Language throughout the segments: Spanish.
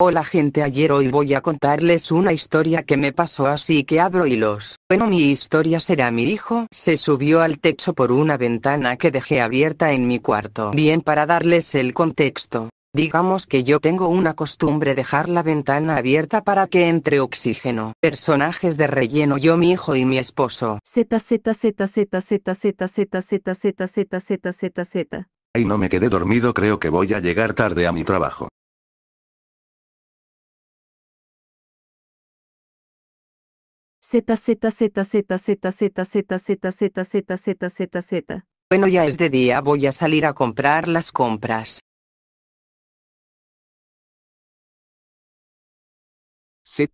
Hola gente ayer hoy voy a contarles una historia que me pasó así que abro hilos. Bueno mi historia será mi hijo se subió al techo por una ventana que dejé abierta en mi cuarto. Bien para darles el contexto. Digamos que yo tengo una costumbre dejar la ventana abierta para que entre oxígeno. Personajes de relleno yo mi hijo y mi esposo. Z Ay no me quedé dormido creo que voy a llegar tarde a mi trabajo. z Bueno, ya es de día, voy a salir a comprar las compras. z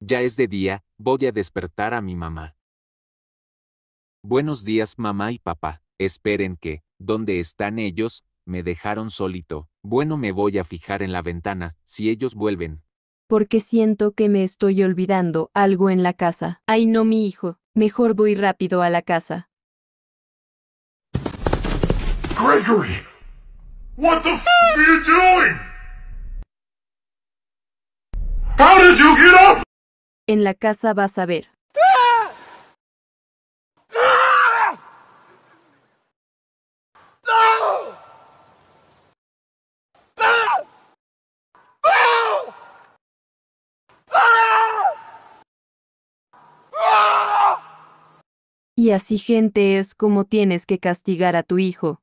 Ya es de día, voy a despertar a mi mamá. Buenos días, mamá y papá. Esperen que, ¿dónde están ellos? me dejaron solito. Bueno, me voy a fijar en la ventana, si ellos vuelven. Porque siento que me estoy olvidando algo en la casa. Ay, no, mi hijo. Mejor voy rápido a la casa. Gregory! What the are you doing? En la casa vas a ver. Y así gente es como tienes que castigar a tu hijo.